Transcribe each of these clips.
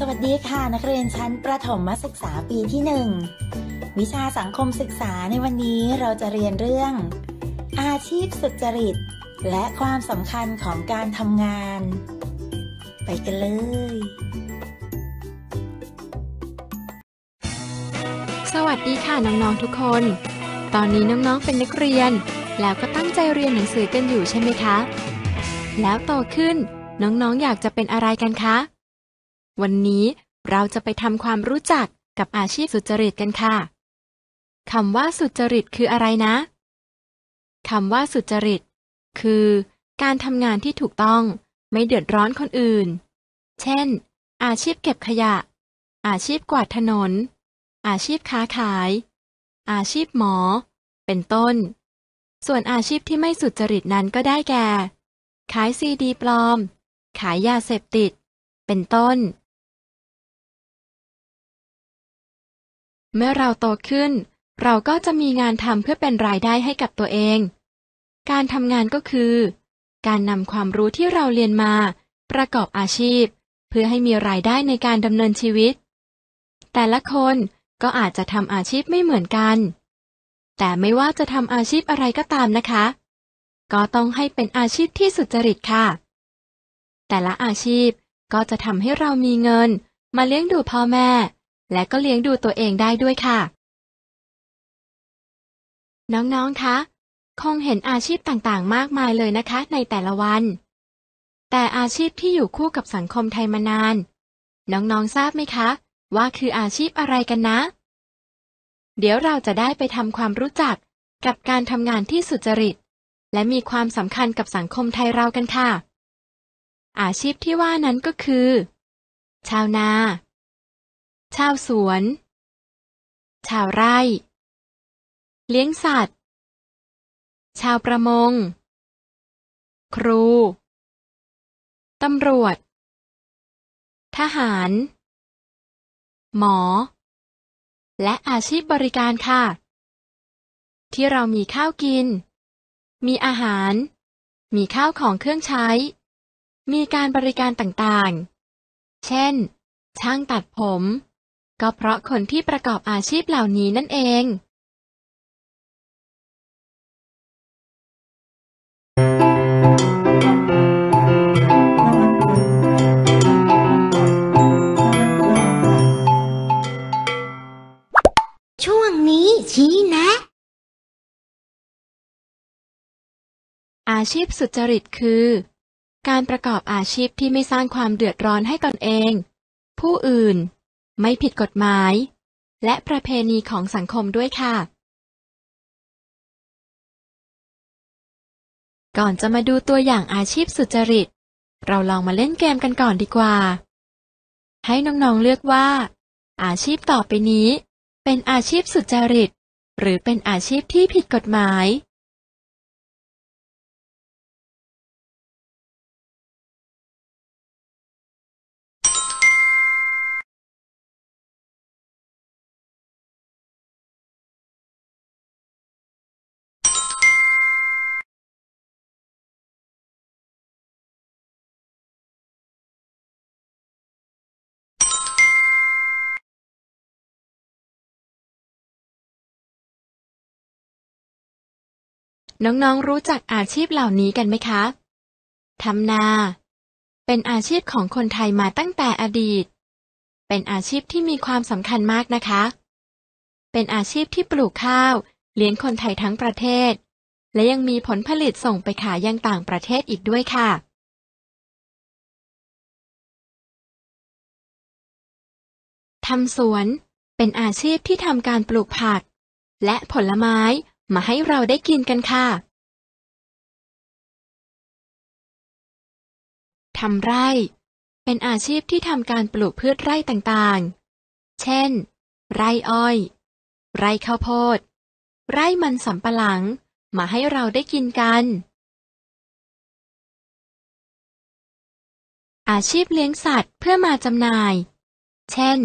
สวัสดีค่ะนักเรียนชั้นประถมมศึกษาปีที่ 1 วิชาสังคมศึกษาในวันนี้เราจะเรียนเรื่อง อาชีพสุจริตและความสำคัญของการทำงาน ไปกันเลย สวัสดีค่ะน้อง ๆ ทุกคน ตอนนี้น้องๆเป็นนักเรียน แล้วก็ตั้งใจเรียนหนังสือกันอยู่ใช่ไหมคะ แล้วโตขึ้นน้องๆอยากจะเป็นอะไรกันคะวันนี้เราจะไปทำความรู้จักกับอาชีพสุจริตกันค่ะคำว่าสุจริตคืออะไรนะคำว่าสุจริต คือ การทำงานที่ถูกต้องไม่เดือดร้อนคนอื่น เช่น อาชีพเก็บขยะ อาชีพกวาดถนน อาชีพค้าขาย อาชีพหมอ เป็นต้น ส่วนอาชีพที่ไม่สุจริตนั้นก็ได้แก่ ขายซีดีปลอม ขายยาเสพติด เป็นต้นเมื่อเราโตขึ้น เราก็จะมีงานทำเพื่อเป็นรายได้ให้กับตัวเอง การทำงานก็คือ การนำความรู้ที่เราเรียนมา ประกอบอาชีพ เพื่อให้มีรายได้ในการดำเนินชีวิต แต่ละคนก็อาจจะทำอาชีพไม่เหมือนกัน แต่ไม่ว่าจะทำอาชีพอะไรก็ตามนะคะ ก็ต้องให้เป็นอาชีพที่สุจริตค่ะ แต่ละอาชีพก็จะทำให้เรามีเงิน มาเลี้ยงดูพ่อแม่และก็เลี้ยงดูตัวเองได้ด้วยค่ะ น้องๆ คะ คงเห็นอาชีพต่างๆ มากมายเลยนะคะ ในแต่ละวัน แต่อาชีพที่อยู่คู่กับสังคมไทยมานาน น้องๆ ทราบไหมคะ ว่าคืออาชีพอะไรกันนะ เดี๋ยวเราจะได้ไปทำความรู้จักกับการทำงานที่สุจริตและมีความสำคัญกับสังคมไทยเรากันค่ะ อาชีพที่ว่านั้นก็คือ ชาวนาชาวสวน ชาวไร่ เลี้ยงสัตว์ ชาวประมง ครู ตำรวจ ทหาร หมอ และอาชีพบริการค่ะ ที่เรามีข้าวกิน มีอาหาร มีข้าวของเครื่องใช้ มีการบริการต่างๆ เช่น ช่างตัดผมก็เพราะคนที่ประกอบอาชีพเหล่านี้นั่นเอง ช่วงนี้ชี้นะ อาชีพสุจริตคือ การประกอบอาชีพที่ไม่สร้างความเดือดร้อนให้ตนเอง ผู้อื่นไม่ผิดกฎหมาย และประเพณีของสังคมด้วยค่ะ ก่อนจะมาดูตัวอย่างอาชีพสุจริต เราลองมาเล่นเกมกันก่อนดีกว่า ให้น้องๆเลือกว่า อาชีพต่อไปนี้ เป็นอาชีพสุจริต หรือเป็นอาชีพที่ผิดกฎหมายน้องๆรู้จักอาชีพเหล่านี้กันไหมคะ ทำนา เป็นอาชีพของคนไทยมาตั้งแต่อดีต เป็นอาชีพที่มีความสำคัญมากนะคะ เป็นอาชีพที่ปลูกข้าว เลี้ยงคนไทยทั้งประเทศ และยังมีผลผลิตส่งไปขายยังต่างประเทศอีกด้วยค่ะทำสวน เป็นอาชีพที่ทำการปลูกผักและผลไม้มาให้เราได้กินกันค่ะ ทำไร่ เป็นอาชีพที่ทำการปลูกพืชไร่ต่างๆ เช่น ไร่อ้อย ไร่ข้าวโพด ไร่มันสำปะหลัง มาให้เราได้กินกัน อาชีพเลี้ยงสัตว์เพื่อมาจำหน่าย เช่น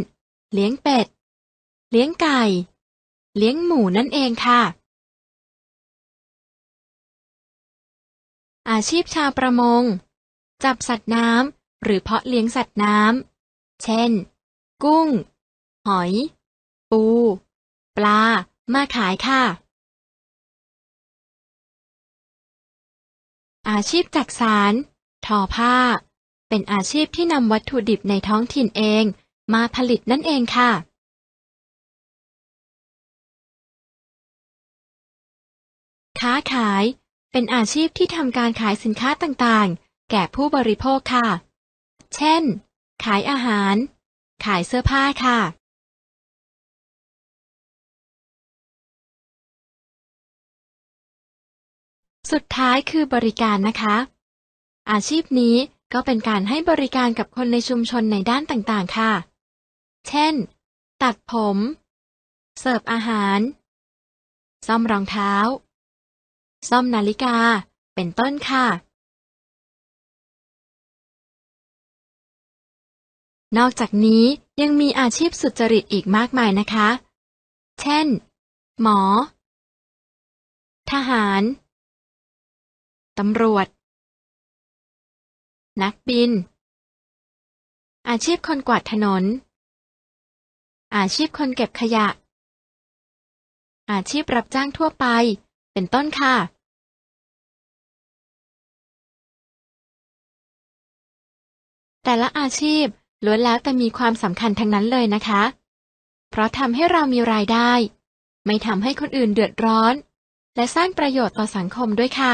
เลี้ยงเป็ด เลี้ยงไก่ เลี้ยงหมู นั่นเองค่ะอาชีพชาวประมง จับสัตว์น้ำหรือเพาะเลี้ยงสัตว์น้ำ เช่น กุ้ง หอย ปู ปลา มาขายค่ะ อาชีพจักสารทอผ้า เป็นอาชีพที่นำวัตถุดิบในท้องถิ่นเองมาผลิตนั่นเองค่ะ ค้าขายเป็นอาชีพที่ทำการขายสินค้าต่างๆ แก่ผู้บริโภคค่ะ เช่น ขายอาหาร ขายเสื้อผ้าค่ะ สุดท้ายคือบริการนะคะ อาชีพนี้ก็เป็นการให้บริการกับคนในชุมชนในด้านต่างๆ ค่ะ เช่น ตัดผม เสิร์ฟอาหาร ซ่อมรองเท้าซ่อมนาฬิกา เป็นต้นค่ะ นอกจากนี้ยังมีอาชีพสุจริตอีกมากมายนะคะ เช่น หมอ ทหาร ตำรวจ นักบิน อาชีพคนกวาดถนน อาชีพคนเก็บขยะ อาชีพรับจ้างทั่วไป็นต้นค่ะ แต่ละอาชีพล้วนแล้วแต่มีความสำคัญทั้งนั้นเลยนะคะ เพราะทำให้เรามีรายได้ ไม่ทำให้คนอื่นเดือดร้อน และสร้างประโยชน์ต่อสังคมด้วยค่ะ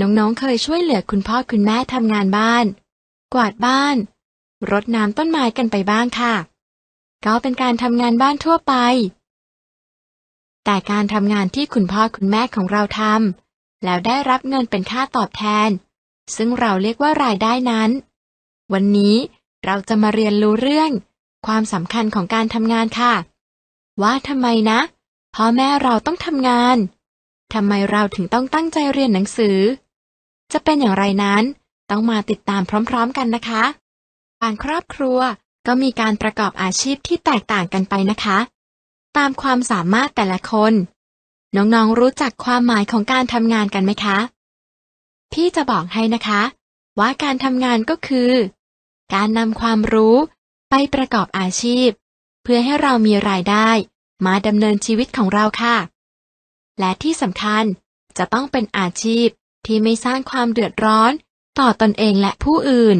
น้องๆ เคยช่วยเหลือคุณพ่อคุณแม่ทำงานบ้าน กวาดบ้าน รดน้ำต้นไม้กันไปบ้างค่ะ ก็เป็นการทำงานบ้านทั่วไปแต่การทำงานที่คุณพ่อคุณแม่ของเราทำแล้วได้รับเงินเป็นค่าตอบแทน ซึ่งเราเรียกว่า รายได้นั้น วันนี้เราจะมาเรียนรู้เรื่อง ความสำคัญของการทำงานค่ะ ว่าทำไมนะ พ่อแม่เราต้องทำงานทำไมเราถึงต้องตั้งใจเรียนหนังสือ จะเป็นอย่างไรนั้น ต้องมาติดตามพร้อมๆ กันนะคะบางครอบครัวก็มีการประกอบอาชีพที่แตกต่างกันไปนะคะตามความสามารถแต่ละคน น้องๆรู้จักความหมายของการทำงานกันไหมคะ พี่จะบอกให้นะคะ ว่าการทำงานก็คือ การนำความรู้ไปประกอบอาชีพ เพื่อให้เรามีรายได้มาดำเนินชีวิตของเราค่ะ และที่สำคัญจะต้องเป็นอาชีพที่ไม่สร้างความเดือดร้อนต่อตอนเองและผู้อื่น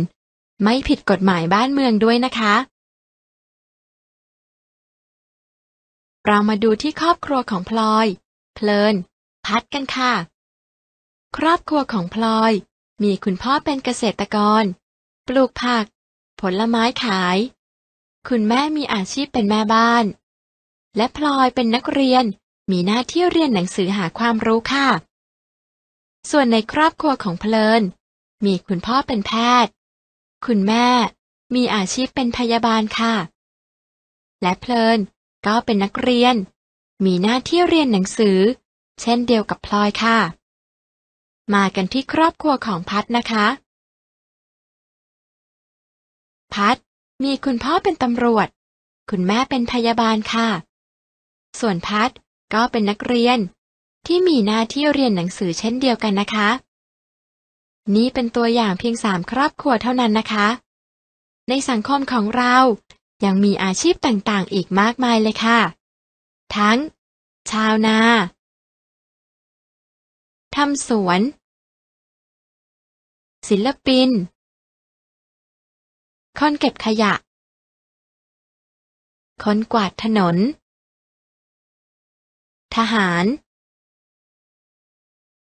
ไม่ผิดกฎหมายบ้านเมืองด้วยนะคะเรามาดูที่ครอบครัวของพลอยเพลินพัดกันค่ะ ครอบครัวของพลอย มีคุณพ่อเป็นเกษตรกร ปลูกผัก ผลไม้ขาย คุณแม่มีอาชีพเป็นแม่บ้าน และพลอยเป็นนักเรียน มีหน้าที่เรียนหนังสือหาความรู้ค่ะ ส่วนในครอบครัวของเพลิน มีคุณพ่อเป็นแพทย์ คุณแม่มีอาชีพเป็นพยาบาลค่ะ และเพลินก็เป็นนักเรียน มีหน้าที่เรียนหนังสือ เช่นเดียวกับพลอยค่ะ มากันที่ครอบครัวของพัดนะคะ พัดมีคุณพ่อเป็นตำรวจ คุณแม่เป็นพยาบาลค่ะ ส่วนพัดก็เป็นนักเรียนที่มีหน้าที่เรียนหนังสือเช่นเดียวกันนะคะ นี่เป็นตัวอย่างเพียงสามครอบครัวเท่านั้นนะคะ ในสังคมของเรายังมีอาชีพต่างๆ อีกมากมายเลยค่ะ ทั้ง ชาวนา ทำสวน ศิลปิน คนเก็บขยะ คนกวาดถนน ทหาร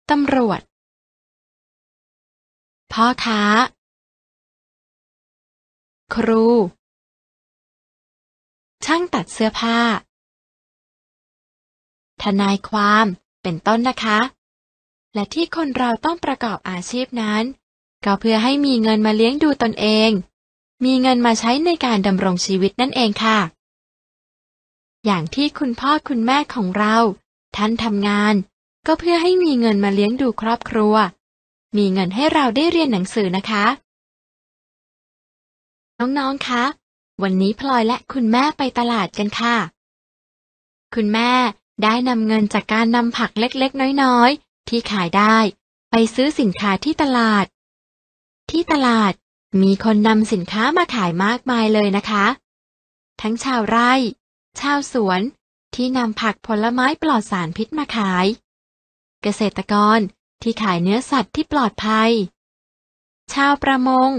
ตำรวจ พ่อค้า ครูช่างตัดเสื้อผ้า ทนายความเป็นต้นนะคะ และที่คนเราต้องประกอบอาชีพนั้น ก็เพื่อให้มีเงินมาเลี้ยงดูตนเอง มีเงินมาใช้ในการดำรงชีวิตนั่นเองค่ะ อย่างที่คุณพ่อคุณแม่ของเรา ท่านทำงานก็เพื่อให้มีเงินมาเลี้ยงดูครอบครัว มีเงินให้เราได้เรียนหนังสือนะคะ น้อง ๆ คะวันนี้พลอยและคุณแม่ไปตลาดกันค่ะ คุณแม่ได้นำเงินจากการนำผักเล็กๆ น้อยๆที่ขายได้ ไปซื้อสินค้าที่ตลาด ที่ตลาดมีคนนำสินค้ามาขายมากมายเลยนะคะ ทั้งชาวไร่ ชาวสวนที่นำผักผลไม้ปลอดสารพิษมาขาย เกษตรกรที่ขายเนื้อสัตว์ที่ปลอดภัย ชาวประมง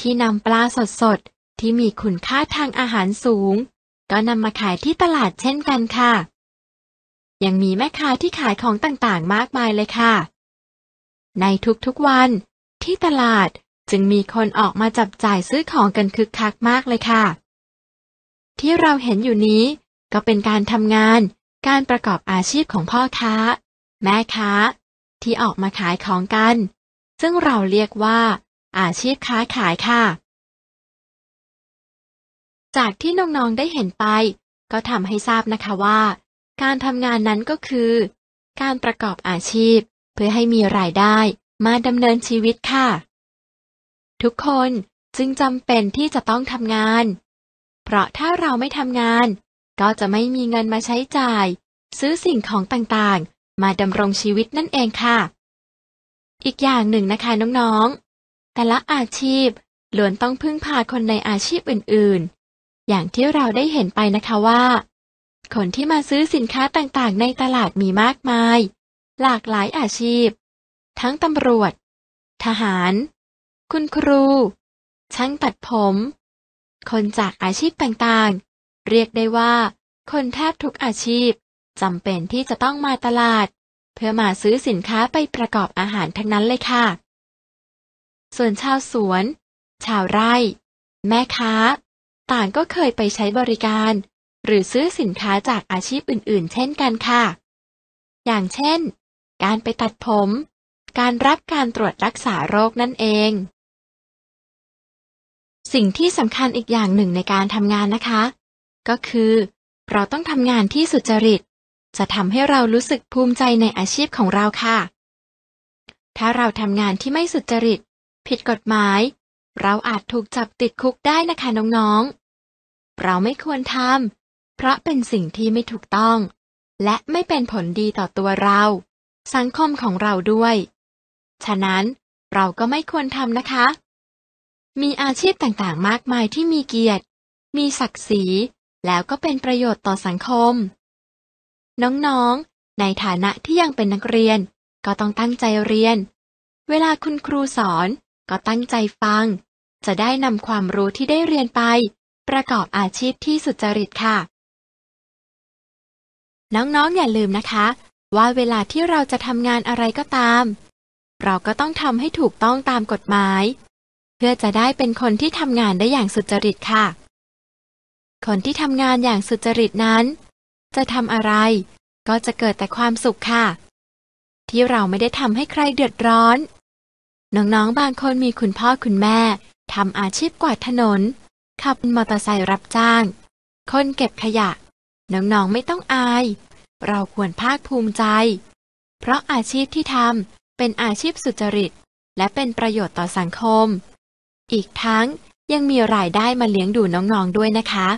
ที่นำปลาสดๆที่มีคุณค่าทางอาหารสูง ก็นำมาขายที่ตลาดเช่นกันค่ะ ยังมีแม่ค้าที่ขายของต่างๆมากมายเลยค่ะ ในทุกๆวัน ที่ตลาดจึงมีคนออกมาจับจ่ายซื้อของกันคึกคักมากเลยค่ะ ที่เราเห็นอยู่นี้ ก็เป็นการทำงาน การประกอบอาชีพของพ่อค้า แม่ค้า ที่ออกมาขายของกัน ซึ่งเราเรียกว่า อาชีพค้าขายค่ะจากที่น้องๆได้เห็นไป ก็ทำให้ทราบนะคะว่า การทำงานนั้นก็คือ การประกอบอาชีพ เพื่อให้มีรายได้มาดำเนินชีวิตค่ะ ทุกคนจึงจำเป็นที่จะต้องทำงาน เพราะถ้าเราไม่ทำงาน ก็จะไม่มีเงินมาใช้จ่าย ซื้อสิ่งของต่างๆ มาดำรงชีวิตนั่นเองค่ะ อีกอย่างหนึ่งนะคะน้องๆ แต่ละอาชีพล้วนต้องพึ่งพาคนในอาชีพอื่นๆอย่างที่เราได้เห็นไปนะคะว่า คนที่มาซื้อสินค้าต่างๆ ในตลาดมีมากมาย หลากหลายอาชีพ ทั้งตำรวจ ทหาร คุณครู ช่างตัดผม คนจากอาชีพต่างๆ เรียกได้ว่า คนแทบทุกอาชีพจำเป็นที่จะต้องมาตลาด เพื่อมาซื้อสินค้าไปประกอบอาหารทั้งนั้นเลยค่ะ ส่วนชาวสวน ชาวไร่ แม่ค้าต่างก็เคยไปใช้บริการ หรือซื้อสินค้าจากอาชีพอื่นๆ เช่นกันค่ะ อย่างเช่น การไปตัดผม การรับการตรวจรักษาโรคนั่นเอง สิ่งที่สำคัญอีกอย่างหนึ่งในการทำงานนะคะ ก็คือ เราต้องทำงานที่สุจริต จะทำให้เรารู้สึกภูมิใจในอาชีพของเราค่ะ ถ้าเราทำงานที่ไม่สุจริต ผิดกฎหมายเราอาจถูกจับติดคุกได้นะคะน้องๆ เราไม่ควรทำเพราะเป็นสิ่งที่ไม่ถูกต้อง และไม่เป็นผลดีต่อตัวเรา สังคมของเราด้วย ฉะนั้นเราก็ไม่ควรทำนะคะ มีอาชีพต่างๆ มากมายที่มีเกียรติ มีศักดิ์ศรีแล้วก็เป็นประโยชน์ต่อสังคม น้องๆ ในฐานะที่ยังเป็นนักเรียนก็ต้องตั้งใจเรียน เวลาคุณครูสอนก็ตั้งใจฟัง จะได้นำความรู้ที่ได้เรียนไป ประกอบอาชีพที่สุจริตค่ะ น้องๆออย่าลืมนะคะ ว่าเวลาที่เราจะทำงานอะไรก็ตาม เราก็ต้องทำให้ถูกต้องตามกฎหมาย เพื่อจะได้เป็นคนที่ทำงานได้อย่างสุจริตค่ะ คนที่ทำงานอย่างสุจริตนั้น จะทำอะไร ก็จะเกิดแต่ความสุขค่ะ ที่เราไม่ได้ทำให้ใครเดือดร้อนน้อง ๆ บางคนมีคุณพ่อคุณแม่ ทำอาชีพกวาดถนน ขับมอเตอร์ไซค์รับจ้าง คนเก็บขยะ น้อง ๆ ไม่ต้องอาย เราควรภาคภูมิใจ เพราะอาชีพที่ทำ เป็นอาชีพสุจริต และเป็นประโยชน์ต่อสังคม อีกทั้งยังมีรายได้มาเลี้ยงดูน้องๆด้วยนะคะ